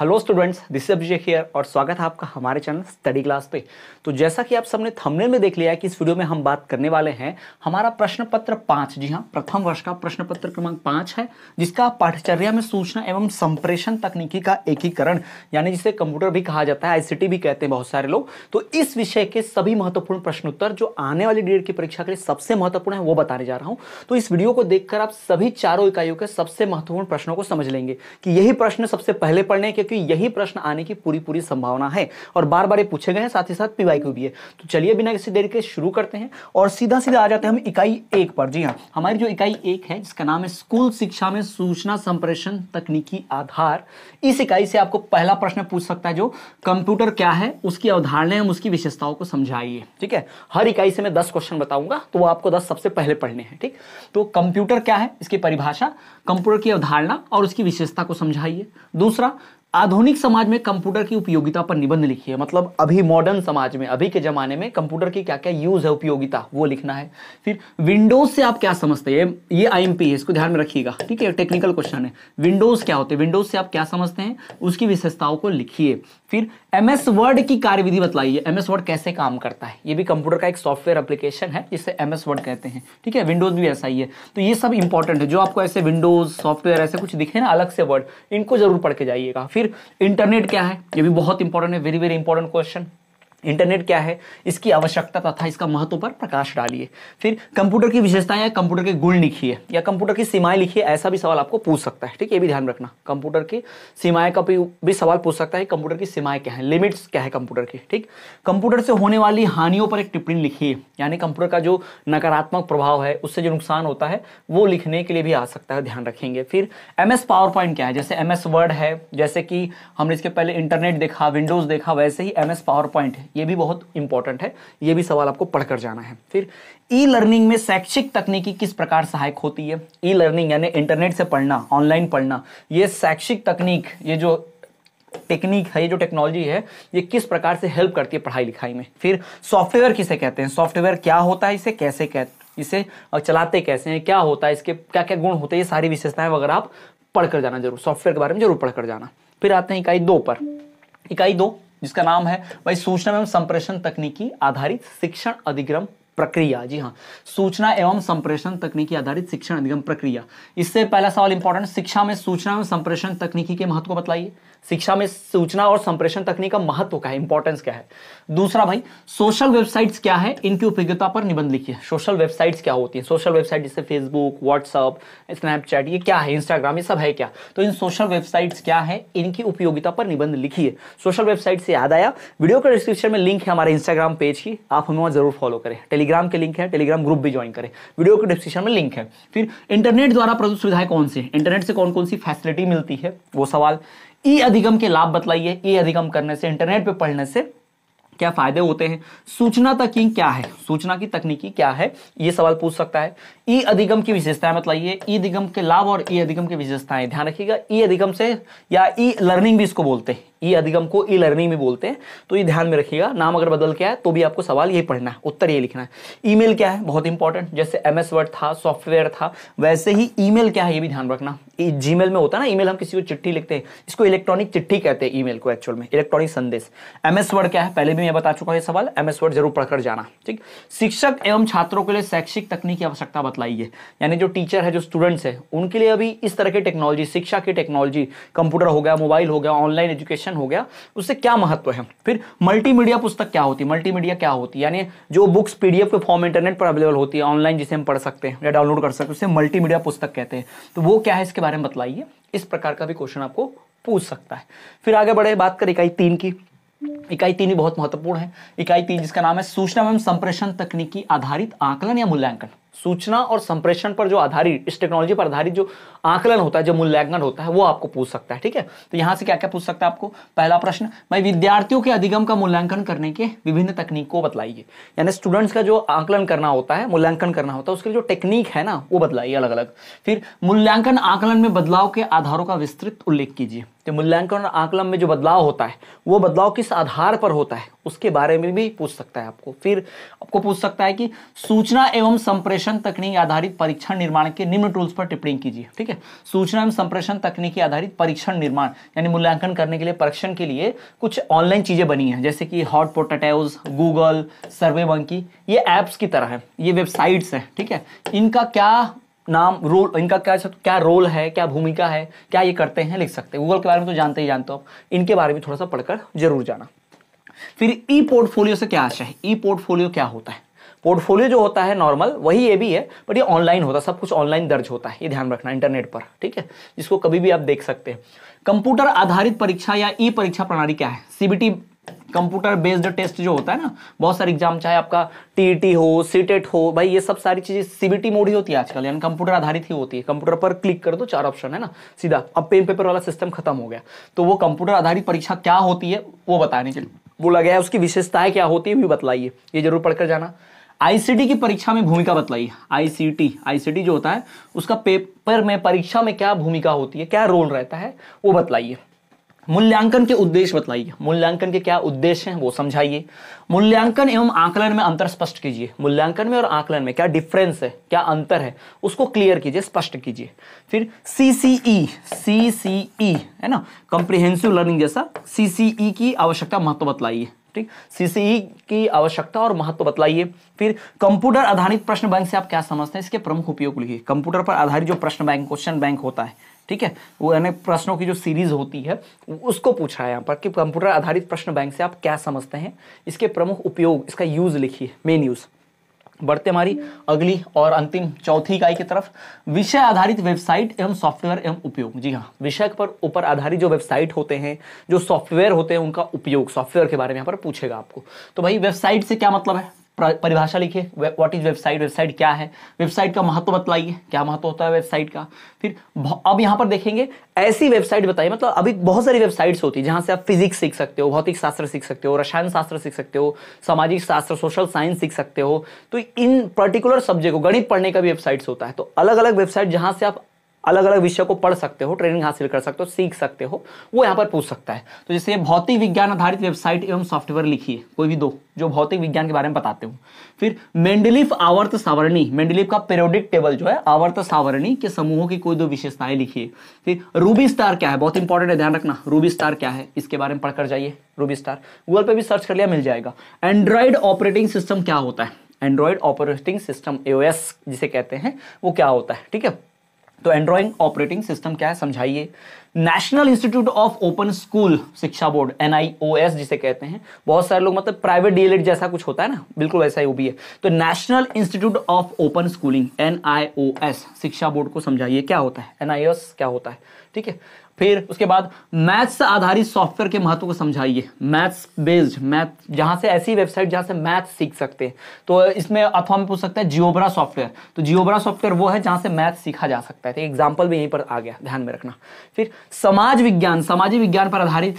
hello students this Abhishek here और स्वागत है आपका हमारे चैनल स्टडी क्लास पे तो जैसा कि आप सबने थंबनेल में देख लिया है कि इस वीडियो में हम बात करने वाले हैं हमारा प्रश्न पत्र पाँच जी हाँ प्रथम वर्ष का प्रश्न पत्र क्रमांक पाँच है जिसका पाठचर्या में सूचना एवं संप्रेषण तकनीकी का एकीकरण यानी जिसे कंप्यूटर भी कहा जाता है आई भी कहते हैं बहुत सारे लोग तो इस विषय के सभी महत्वपूर्ण प्रश्नोत्तर जो आने वाली डेट की परीक्षा के लिए सबसे महत्वपूर्ण है वो बताने जा रहा हूँ तो इस वीडियो को देखकर आप सभी चारों इकाइयों के सबसे महत्वपूर्ण प्रश्नों को समझ लेंगे कि यही प्रश्न सबसे पहले पढ़ने के क्योंकि यही प्रश्न आने की पूरी पूरी संभावना है और बार बार ये पूछे गए हैं साथ ही साथ पीवाई भी है तो चलिए बिना किसी देर के शुरू करते हैं और सीधा सीधा आ जाते हैं हम इकाई एक पर जी हाँ हमारी जो इकाई एक है जिसका नाम है स्कूल शिक्षा में सूचना संप्रेषण तकनीकी आधार इस इकाई से आपको पहला प्रश्न पूछ सकता है जो कंप्यूटर क्या है उसकी अवधारणा हम उसकी विशेषताओं को समझाइए ठीक है हर इकाई से मैं दस क्वेश्चन बताऊंगा तो वो आपको दस सबसे पहले पढ़ने हैं ठीक तो कंप्यूटर क्या है इसकी परिभाषा कंप्यूटर की अवधारणा और उसकी विशेषता को समझाइए दूसरा आधुनिक समाज में कंप्यूटर की उपयोगिता पर निबंध लिखिए मतलब अभी मॉडर्न समाज में अभी के ज़माने में कंप्यूटर की क्या क्या यूज़ है उपयोगिता वो लिखना है फिर विंडोज़ से आप क्या समझते हैं ये आई है इसको ध्यान में रखिएगा ठीक है टेक्निकल क्वेश्चन है विंडोज़ क्या होते हैं विंडोज़ से आप क्या समझते हैं उसकी विशेषताओं को लिखिए फिर एम एस वर्ड की कार्यविधि बतलाइए एम एस वर्ड कैसे काम करता है ये भी कंप्यूटर का एक सॉफ्टवेयर एप्लीकेशन है जिसे एम एस वर्ड कहते हैं ठीक है विंडोज़ भी ऐसा ही है तो ये सब इंपॉर्टेंट है जो आपको ऐसे विंडोज़ सॉफ्टवेयर ऐसे कुछ दिखे ना अलग से वर्ड इनको जरूर पढ़ के जाइएगा फिर फिर इंटरनेट क्या है ये भी बहुत इंपॉर्टेंट है very very important question internet क्या है इसकी आवश्यकता तथा इसका महत्व पर प्रकाश डालिए फिर कंप्यूटर की विशेषताएं या कंप्यूटर के गुण लिखिए या कंप्यूटर की सीमाएं लिखिए ऐसा भी सवाल आपको पूछ सकता है ठीक है ये भी ध्यान रखना कंप्यूटर की सीमाएं का भी सवाल पूछ सकता है कंप्यूटर की सीमाएं क्या है लिमिट्स क्या है कंप्यूटर की ठीक कंप्यूटर से होने वाली हानियों पर एक टिप्पणी लिखिए यानी कंप्यूटर का जो नकारात्मक प्रभाव है उससे जो नुकसान होता है वो लिखने के लिए भी आ सकता है ध्यान रखेंगे फिर एम एस पावर पॉइंट क्या है जैसे एम एस वर्ड है जैसे कि हमने इसके पहले इंटरनेट देखा विंडोज देखा वैसे ही एम एस पावर पॉइंट है ये भी बहुत इंपॉर्टेंट है ये भी सवाल आपको पढ़कर जाना है फिर ई लर्निंग में शैक्षिक तकनीकी किस प्रकार सहायक होती है ई लर्निंग यानी इंटरनेट से पढ़ना ऑनलाइन पढ़ना ये शैक्षिक तकनीक ये जो टेक्निक है ये जो टेक्नोलॉजी है ये किस प्रकार से हेल्प करती है पढ़ाई लिखाई में फिर सॉफ्टवेयर किसे कहते हैं सॉफ्टवेयर क्या होता है इसे कैसे कह इसे चलाते कैसे हैं क्या होता है इसके क्या क्या गुण होते हैं ये सारी विशेषताएं वगैरह आप पढ़कर जाना जरूर सॉफ्टवेयर के बारे में जरूर पढ़कर जाना फिर आते हैं इकाई दो पर इकाई दो जिसका नाम है भाई सूचना एवं संप्रेषण तकनीकी आधारित शिक्षण अधिग्रम प्रक्रिया जी हाँ सूचना एवं संप्रेषण तकनीकी आधारित शिक्षण अधिगम प्रक्रिया इससे पहला सवाल इंपॉर्टेंट शिक्षा में सूचना एवं संप्रेषण तकनीकी के महत्व को बताइए शिक्षा में सूचना और संप्रेषण तकनीक का महत्व क्या है इंपॉर्टेंस क्या है दूसरा भाई सोशल वेबसाइट्स क्या है इनकी उपयोगिता पर निबंध लिखिए सोशल वेबसाइट्स क्या होती है सोशल वेबसाइट जैसे फेसबुक व्हाट्सअप स्नैपचैट ये क्या है इंस्टाग्राम ये सब है क्या तो इन सोशल वेबसाइट्स क्या है इनकी उपयोगिता पर निबंध लिखिए सोशल वेबसाइट से याद आया वीडियो का डिस्क्रिप्शन में लिंक है हमारे इंस्टाग्राम पेज की आप हमें जरूर फॉलो करें टेली टेलीग्राम के लिंक है टेलीग्राम ग्रुप भी ज्वाइन करें वीडियो के डिस्क्रिप्शन में लिंक है फिर इंटरनेट द्वारा प्रदत्त सुविधाएं कौन सी इंटरनेट से कौन कौन सी फैसिलिटी मिलती है वो सवाल ई अधिगम के लाभ बतलाइए ई अधिगम करने से इंटरनेट पर पढ़ने से क्या फायदे होते हैं सूचना तकनीक क्या है सूचना की तकनीकी क्या है यह सवाल पूछ सकता है ई अधिगम की विशेषताएं बतलाइए ई अधिगम के लाभ और ई अधिगम की विशेषताएं ध्यान रखिएगा ई अधिगम से या ई लर्निंग भी इसको बोलते हैं ई अधिगम को ई लर्निंग में बोलते हैं तो ये ध्यान में रखिएगा नाम अगर बदल के आए तो भी आपको सवाल ये पढ़ना है उत्तर ये लिखना है ईमेल क्या है बहुत इंपॉर्टेंट जैसे एम एस वर्ड था सॉफ्टवेयर था वैसे ही ईमेल क्या है ये भी ध्यान रखना जी में होता है ना ईमेल हम किसी को चिट्ठी लिखते हैं इसको इलेक्ट्रॉनिक चिट्ठी कहते हैं ईमेल को एक्चुअल में इलेक्ट्रॉनिक संदेश एम एस वर्ड क्या है पहले भी मैं बता चुका हूँ सवाल एम एस वर्ड जरूर पढ़कर जाना ठीक शिक्षक एवं छात्रों के लिए शैक्षिक तकनीक की आवश्यकता बतलाई है यानी जो टीचर है जो स्टूडेंट्स है उनके लिए अभी इस तरह की टेक्नोलॉजी शिक्षा की टेक्नोलॉजी कंप्यूटर हो गया मोबाइल हो गया ऑनलाइन एजुकेशन क्वेश्चन हो गया उससे क्या महत्व है फिर मल्टीमीडिया पुस्तक क्या होती है मल्टीमीडिया क्या होती है यानी जो बुक्स पीडीएफ के फॉर्म इंटरनेट पर अवेलेबल होती है ऑनलाइन जिसे हम पढ़ सकते हैं या डाउनलोड कर सकते हैं उसे मल्टीमीडिया पुस्तक कहते हैं तो वो क्या है इसके बारे में बताइए इस प्रकार का भी क्वेश्चन आपको पूछ सकता है फिर आगे बढ़े बात करें इकाई तीन की इकाई तीन भी बहुत महत्वपूर्ण है इकाई तीन जिसका नाम है सूचना एवं संप्रेषण तकनीकी आधारित आकलन या मूल्यांकन सूचना और संप्रेषण पर जो आधारित इस टेक्नोलॉजी पर आधारित जो आकलन होता है जो मूल्यांकन होता है वो आपको पूछ सकता है ठीक है तो यहां से क्या क्या पूछ सकता है आपको पहला प्रश्न भाई विद्यार्थियों के अधिगम का मूल्यांकन करने के विभिन्न तकनीक को बतलाइए यानी स्टूडेंट्स का जो आकलन करना होता है मूल्यांकन करना होता है उसके लिए जो टेक्निक है ना वो बतलाइए अलग अलग फिर मूल्यांकन आकलन में बदलाव के आधारों का विस्तृत उल्लेख कीजिए तो मूल्यांकन और आकलन में जो बदलाव होता है वो बदलाव किस आधार पर होता है उसके बारे में भी पूछ सकता है आपको फिर आपको पूछ सकता है कि सूचना एवं संप्रेषण तकनीक आधारित परीक्षण निर्माण के निम्न टूल्स पर टिप्पणी कीजिए ठीक है है सूचना एवं संप्रेषण तकनीकी आधारित परीक्षण निर्माण यानी मूल्यांकन करने के लिए परीक्षण के लिए कुछ ऑनलाइन चीजें बनी हैं जैसे कि hot potatoes Google survey monkey ये एप्स की तरह है ये वेबसाइट्स हैं ठीक है इनका क्या नाम रोल इनका क्या क्या रोल है क्या भूमिका है क्या ये करते हैं लिख सकते हैं गूगल के बारे में तो जानते ही जानते हो इनके बारे में थोड़ा सा पढ़कर जरूर जाना फिर ई पोर्टफोलियो से क्या आशा है ई पोर्टफोलियो क्या होता है पोर्टफोलियो जो होता है नॉर्मल वही ए भी है बट ये ऑनलाइन होता है सब कुछ ऑनलाइन दर्ज होता है ये ध्यान रखना इंटरनेट पर ठीक है जिसको कभी भी आप देख सकते हैं कंप्यूटर आधारित परीक्षा या ई परीक्षा प्रणाली क्या है सीबीटी कंप्यूटर बेस्ड टेस्ट जो होता है ना बहुत सारे एग्जाम चाहे आपका टीईटी e हो सीटेट e हो भाई ये सब सारी चीजें सीबीटी मोड ही होती है आजकल यानी कंप्यूटर आधारित ही होती है कंप्यूटर पर क्लिक कर दो चार ऑप्शन है ना सीधा अब पेन पेपर वाला सिस्टम खत्म हो गया तो वो कंप्यूटर आधारित परीक्षा क्या होती है वो बताने के लिए बोला गया उसकी विशेषताएं क्या होती है भी बतलाइए ये जरूर पढ़कर जाना आईसीटी की परीक्षा में भूमिका बतलाई आईसीटी आईसीटी जो होता है उसका पेपर में परीक्षा में क्या भूमिका होती है क्या रोल रहता है वो बतलाइए मूल्यांकन के उद्देश्य बतलाइए मूल्यांकन के क्या उद्देश्य हैं वो समझाइए मूल्यांकन एवं आकलन में अंतर स्पष्ट कीजिए मूल्यांकन में और आकलन में क्या डिफरेंस है क्या अंतर है उसको क्लियर कीजिए स्पष्ट कीजिए फिर सीसीई सीसीई e, e, है ना कंप्रिहेंसिव लर्निंग जैसा सीसीई e की आवश्यकता महत्व बतलाइए ठीक सीसीई e की आवश्यकता और महत्व तो बतलाइए फिर कंप्यूटर आधारित प्रश्न बैंक से आप क्या समझते हैं इसके प्रमुख उपयोग लिखिए कंप्यूटर पर आधारित जो प्रश्न बैंक क्वेश्चन बैंक होता है ठीक है वो यानी प्रश्नों की जो सीरीज होती है उसको पूछा है यहाँ पर कि कंप्यूटर आधारित प्रश्न बैंक से आप क्या समझते हैं इसके प्रमुख उपयोग इसका यूज लिखिए मेन यूज़ बढ़ते हमारी अगली और अंतिम चौथी इकाई की तरफ विषय आधारित वेबसाइट एवं सॉफ्टवेयर एवं उपयोग जी हाँ विषय पर ऊपर आधारित जो वेबसाइट होते हैं जो सॉफ्टवेयर होते हैं उनका उपयोग सॉफ्टवेयर के बारे में यहाँ पर पूछेगा आपको तो भाई वेबसाइट से क्या मतलब है परिभाषा लिखिए व्हाट इज वेबसाइट वेबसाइट क्या है वेबसाइट का महत्व बतलाइए क्या महत्व होता है वेबसाइट का फिर अब यहाँ पर देखेंगे ऐसी वेबसाइट बताइए मतलब अभी बहुत सारी वेबसाइट्स होती है जहाँ से आप फिजिक्स सीख सकते हो भौतिक शास्त्र सीख सकते हो रसायन शास्त्र सीख सकते हो सामाजिक शास्त्र सोशल साइंस सीख सकते हो तो इन पर्टिकुलर सब्जेक्ट को गणित पढ़ने का भी वेबसाइट्स होता है तो अलग अलग वेबसाइट जहाँ से आप अलग अलग विषय को पढ़ सकते हो ट्रेनिंग हासिल कर सकते हो सीख सकते हो वो यहाँ पर पूछ सकता है तो जैसे भौतिक विज्ञान आधारित वेबसाइट एवं सॉफ्टवेयर लिखिए कोई भी दो जो भौतिक विज्ञान के बारे में बताते हो फिर मेंडलिफ आवर्त सावरणी मेंडलिफ का पेरोडिक टेबल जो है आवर्त सावरणी के समूहों की कोई दो विशेषताएं लिखिए फिर रूबी स्टार क्या है बहुत इंपॉर्टेंट है ध्यान रखना रूबी स्टार क्या है इसके बारे में पढ़कर जाइए रूबी स्टार गूगल पर भी सर्च कर लिया मिल जाएगा एंड्रॉयड ऑपरेटिंग सिस्टम क्या होता है एंड्रॉयड ऑपरेटिंग सिस्टम एओएस जिसे कहते हैं वो क्या होता है ठीक है तो एंड्रॉइड ऑपरेटिंग सिस्टम क्या है समझाइए National Institute of Open School शिक्षा बोर्ड एन जिसे कहते हैं बहुत सारे लोग मतलब प्राइवेट डी जैसा कुछ होता है ना बिल्कुल वैसा ही वो भी है तो National Institute of Open Schooling N शिक्षा बोर्ड को समझाइए क्या होता है एन क्या होता है ठीक है फिर उसके बाद मैथ्स आधारित सॉफ्टवेयर के महत्व को समझाइए मैथ्स बेस्ड मैथ जहां से ऐसी वेबसाइट जहां से मैथ सीख सकते हैं तो इसमें अथवा हम पूछ सकते हैं जियोबरा सॉफ्टवेयर तो जियोबरा सॉफ्टवेयर वो है जहां से मैथ सीखा जा सकता है एग्जाम्पल तो भी यहीं पर आ गया ध्यान में रखना फिर समाज विज्ञान सामाजिक विज्ञान पर आधारित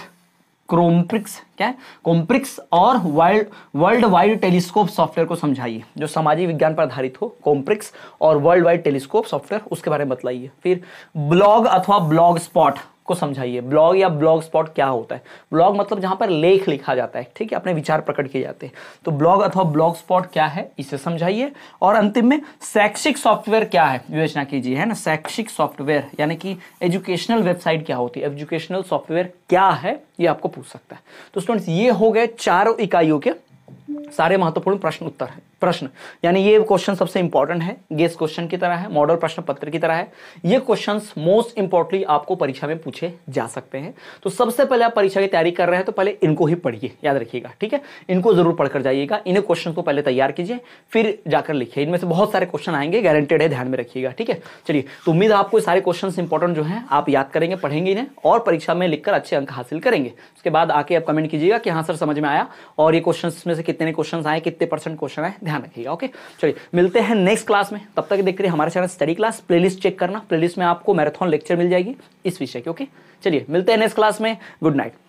क्रोमप्रिक्स क्या है कॉम्प्रिक्स और world world wide telescope software को समझाइए जो सामाजिक विज्ञान पर आधारित हो कॉम्प्रिक्स और वर्ल्ड वाइड टेलीस्कोप सॉफ्टवेयर उसके बारे में बतलाइए फिर ब्लॉग अथवा ब्लॉग स्पॉट को समझाइए ब्लॉग या ब्लॉग स्पॉट क्या होता है ब्लॉग मतलब जहां पर लेख लिखा जाता है ठीक है अपने विचार प्रकट किए जाते हैं तो ब्लॉग अथवा ब्लॉग स्पॉट क्या है इसे समझाइए और अंतिम में शैक्षिक सॉफ्टवेयर क्या है विवेचना कीजिए है ना शैक्षिक सॉफ्टवेयर यानी कि एजुकेशनल वेबसाइट क्या होती है एजुकेशनल सॉफ्टवेयर क्या है ये आपको पूछ सकता है तो स्टूडेंट्स ये हो गए चारों इकाइयों के सारे महत्वपूर्ण प्रश्न उत्तर हैं प्रश्न यानी ये क्वेश्चन सबसे इंपॉर्टेंट है गेस क्वेश्चन की तरह है मॉडल प्रश्न पत्र की तरह है ये क्वेश्चंस मोस्ट इंपॉर्टेंटली आपको परीक्षा में पूछे जा सकते हैं तो सबसे पहले आप परीक्षा की तैयारी कर रहे हैं तो पहले इनको ही पढ़िए याद रखिएगा ठीक है इनको जरूर पढ़कर जाइएगा इन क्वेश्चन को पहले तैयार कीजिए फिर जाकर लिखिए इनमें से बहुत सारे क्वेश्चन आएंगे गारंटेड है ध्यान में रखिएगा ठीक है चलिए तो उम्मीद आपको सारे क्वेश्चन इंपॉर्टेंट जो है आप याद करेंगे पढ़ेंगे इन्हें और परीक्षा में लिखकर अच्छे अंक हासिल करेंगे उसके बाद आके आप कमेंट कीजिएगा कि हाँ सर समझ में आया और ये क्वेश्चन में से कितने क्वेश्चन आए कितने परसेंट क्वेश्चन आए ध्यान रखिएगा ओके चलिए मिलते हैं नेक्स्ट क्लास में तब तक देख रहे हमारे channel study class playlist check करना प्लेलिस्ट में आपको मैराथन लेक्चर मिल जाएगी इस विषय की ओके चलिए मिलते हैं नेक्स्ट क्लास में गुड नाइट